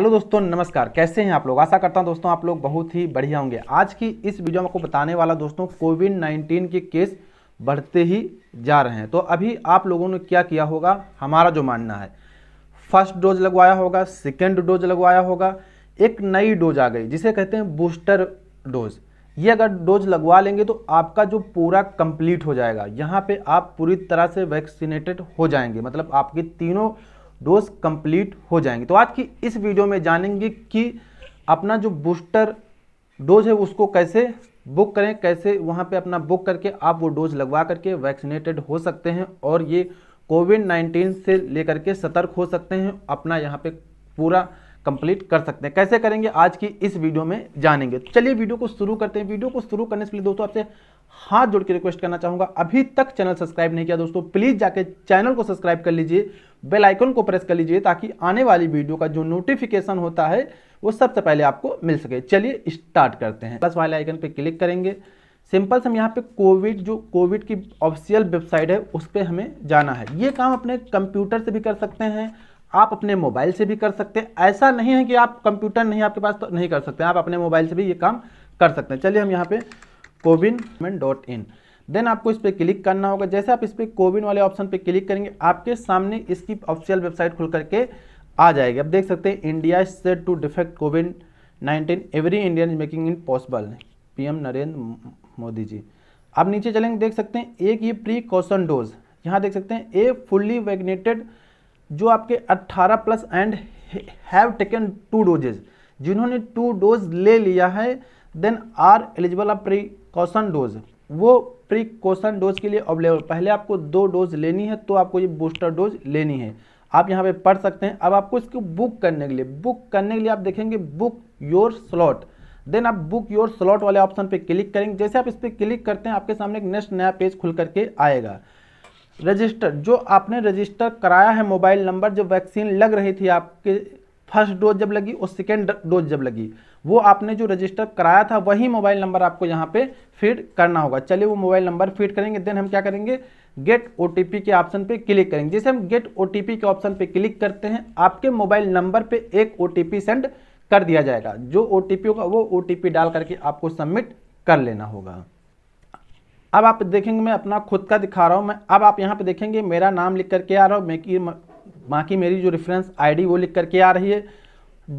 hello दोस्तों नमस्कार कैसे हैं आप लोग आशा करता हूं दोस्तों आप लोग बहुत ही बढ़िया होंगे आज की इस वीडियो में आपको बताने वाला दोस्तों कोविड नाइन्टीन के केस बढ़ते ही जा रहे हैं तो अभी आप लोगों ने क्या किया होगा हमारा जो मानना है फर्स्ट डोज लगवाया होगा सेकेंड डोज लगवाया होगा एक नई डोज आ गई जिसे कहते हैं बूस्टर डोज ये अगर डोज लगवा लेंगे तो आपका जो पूरा कंप्लीट हो जाएगा यहाँ पे आप पूरी तरह से वैक्सीनेटेड हो जाएंगे मतलब आपकी तीनों डोज कंप्लीट हो जाएंगे तो आज की इस वीडियो में जानेंगे कि अपना जो बूस्टर डोज है उसको कैसे बुक करें कैसे वहाँ पे अपना बुक करके आप वो डोज लगवा करके वैक्सीनेटेड हो सकते हैं और ये कोविड नाइन्टीन से लेकर के सतर्क हो सकते हैं अपना यहाँ पे पूरा कंप्लीट कर सकते हैं कैसे करेंगे आज की इस वीडियो में जानेंगे तो चलिए वीडियो को शुरू करते हैं वीडियो को शुरू करने से पहले दोस्तों आपसे हाथ जोड़ के रिक्वेस्ट करना चाहूंगा अभी तक चैनल सब्सक्राइब नहीं किया दोस्तों प्लीज़ जाके चैनल को सब्सक्राइब कर लीजिए बेल आइकन को प्रेस कर लीजिए ताकि आने वाली वीडियो का जो नोटिफिकेशन होता है वो सबसे पहले आपको मिल सके चलिए स्टार्ट करते हैं प्लस वाले आइकन पर क्लिक करेंगे सिंपल से हम यहाँ पे कोविड जो कोविड की ऑफिशियल वेबसाइट है उस पर हमें जाना है ये काम अपने कंप्यूटर से भी कर सकते हैं आप अपने मोबाइल से भी कर सकते हैं ऐसा नहीं है कि आप कंप्यूटर नहीं आपके पास तो नहीं कर सकते आप अपने मोबाइल से भी ये काम कर सकते हैं चलिए हम यहाँ पे कोविन डॉट इन देन आपको इस पर क्लिक करना होगा जैसे आप इस पर कोविन वाले ऑप्शन पे क्लिक करेंगे आपके सामने इसकी ऑफिशियल वेबसाइट खुल करके आ जाएगी आप देख सकते हैं इंडिया से to defeat covid nineteen every Indian is making in possible P Narendra Modi ji आप नीचे चलेंगे देख सकते हैं एक ये प्री कॉशन डोज यहाँ देख सकते हैं ए फुल्ली वैग्नेटेड जो आपके 18 plus and have taken two doses जिन्होंने टू डोज ले लिया है then are eligible of precaution dose वो प्रिकॉशन डोज के लिए अवेलेबल पहले आपको दो डोज लेनी है तो आपको ये बूस्टर डोज लेनी है आप यहाँ पे पढ़ सकते हैं अब आपको इसको बुक करने के लिए बुक करने के लिए आप देखेंगे बुक योर स्लॉट देन आप बुक योर स्लॉट वाले ऑप्शन पे क्लिक करेंगे जैसे आप इस पर क्लिक करते हैं आपके सामने एक नेक्स्ट नया पेज खुल करके आएगा रजिस्टर जो आपने रजिस्टर कराया है मोबाइल नंबर जब वैक्सीन लग रही थी आपके फर्स्ट डोज जब लगी और सेकेंड डोज जब लगी वो आपने जो रजिस्टर कराया था वही मोबाइल नंबर आपको यहाँ पे फीड करना होगा चलिए वो मोबाइल नंबर फीड करेंगे देन हम क्या करेंगे गेट ओ के ऑप्शन पे क्लिक करेंगे जैसे हम गेट ओ के ऑप्शन पे क्लिक करते हैं आपके मोबाइल नंबर पे एक ओ सेंड कर दिया जाएगा जो ओ होगा वो ओ डाल करके आपको सबमिट कर लेना होगा अब आप देखेंगे मैं अपना खुद का दिखा रहा हूँ मैं अब आप यहाँ पे देखेंगे मेरा नाम लिख करके आ रहा हूँ मेकी बाकी मेरी जो रेफरेंस आईडी वो लिख करके आ रही है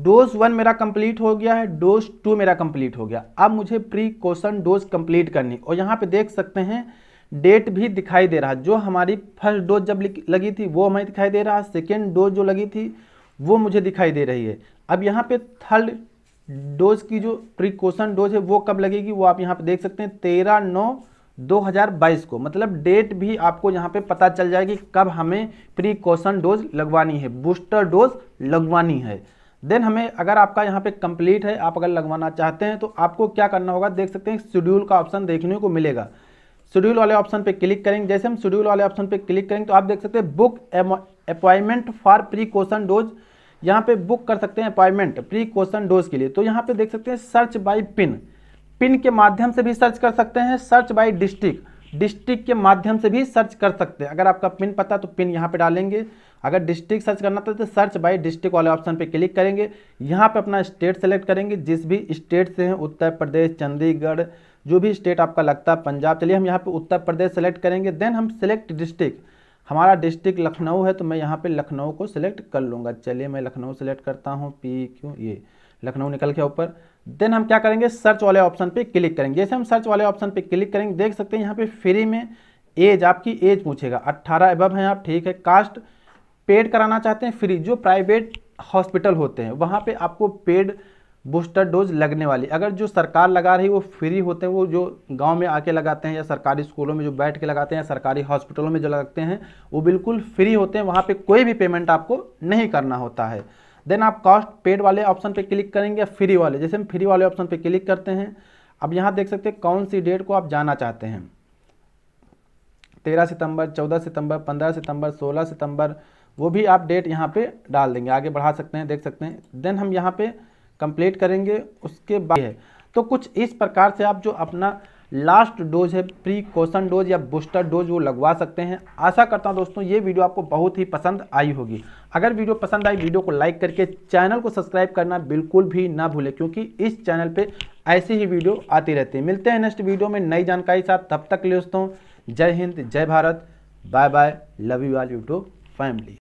डोज वन मेरा कंप्लीट हो गया है डोज टू मेरा कंप्लीट हो गया अब मुझे प्री क्वेश्चन डोज कंप्लीट करनी और यहाँ पे देख सकते हैं डेट भी दिखाई दे रहा जो हमारी फर्स्ट डोज जब लगी थी वो हमें दिखाई दे रहा सेकेंड डोज जो लगी थी वो मुझे दिखाई दे रही है अब यहाँ पर थर्ड डोज की जो प्रिकॉशन डोज है वो कब लगेगी वो आप यहाँ पर देख सकते हैं तेरह नौ 2022 को मतलब डेट भी आपको यहाँ पे पता चल जाएगी कब हमें प्रीकॉशन डोज लगवानी है बूस्टर डोज लगवानी है देन हमें अगर आपका यहाँ पे कंप्लीट है आप अगर लगवाना चाहते हैं तो आपको क्या करना होगा देख सकते हैं शेड्यूल का ऑप्शन देखने को मिलेगा शेड्यूल वाले ऑप्शन पे क्लिक करेंगे जैसे हम शेड्यूल वाले ऑप्शन पे क्लिक करेंगे तो आप देख सकते हैं book appointment for precaution dose यहाँ पे बुक कर सकते हैं अपॉइंटमेंट प्रीकॉशन डोज के लिए तो यहाँ पे देख सकते हैं सर्च बाई पिन पिन के माध्यम से भी सर्च कर सकते हैं सर्च बाय डिस्ट्रिक्ट डिस्ट्रिक्ट के माध्यम से भी सर्च कर सकते हैं अगर आपका पिन पता तो पिन यहाँ पे डालेंगे अगर डिस्ट्रिक्ट सर्च करना था तो सर्च बाय डिस्ट्रिक्ट वाले ऑप्शन पे क्लिक करेंगे यहाँ पे अपना स्टेट सेलेक्ट करेंगे जिस भी स्टेट से हैं उत्तर प्रदेश चंडीगढ़ जो भी स्टेट आपका लगता है पंजाब चलिए हम यहाँ पर उत्तर प्रदेश सेलेक्ट करेंगे देन हम सेलेक्ट डिस्ट्रिक्ट हमारा डिस्ट्रिक्ट लखनऊ है तो मैं यहाँ पे लखनऊ को सिलेक्ट कर लूँगा चलिए मैं लखनऊ सेलेक्ट करता हूँ पी क्यू ये लखनऊ निकल के ऊपर देन हम क्या करेंगे सर्च वाले ऑप्शन पे क्लिक करेंगे जैसे हम सर्च वाले ऑप्शन पे क्लिक करेंगे देख सकते हैं यहाँ पे फ्री में एज आपकी एज पूछेगा अट्ठारह एबव हैं आप ठीक है कास्ट पेड कराना चाहते हैं फ्री जो प्राइवेट हॉस्पिटल होते हैं वहाँ पे आपको पेड बूस्टर डोज लगने वाली अगर जो सरकार लगा रही वो फ्री होते हैं वो जो गांव में आके लगाते हैं या सरकारी स्कूलों में जो बैठ के लगाते हैं या सरकारी हॉस्पिटलों में जो लगते हैं वो बिल्कुल फ्री होते हैं वहाँ पे कोई भी पेमेंट आपको नहीं करना होता है देन आप कॉस्ट पेड वाले ऑप्शन पे क्लिक करेंगे फ्री वाले जैसे हम फ्री वाले ऑप्शन पे क्लिक करते हैं अब यहाँ देख सकते हैं कौन सी डेट को आप जाना चाहते हैं तेरह सितंबर चौदह सितंबर पंद्रह सितंबर सोलह सितंबर वो भी आप डेट यहाँ पे डाल देंगे आगे बढ़ा सकते हैं देख सकते हैं देन हम यहाँ पे कंप्लीट करेंगे उसके बाद तो कुछ इस प्रकार से आप जो अपना लास्ट डोज है प्री कोशन डोज या बूस्टर डोज वो लगवा सकते हैं आशा करता हूँ दोस्तों ये वीडियो आपको बहुत ही पसंद आई होगी अगर वीडियो पसंद आई वीडियो को लाइक करके चैनल को सब्सक्राइब करना बिल्कुल भी ना भूलें क्योंकि इस चैनल पर ऐसी ही वीडियो आती रहती है मिलते हैं नेक्स्ट वीडियो में नई जानकारी साथ तब तक ले दोस्तों जय हिंद जय Bharat bye bye love you all you family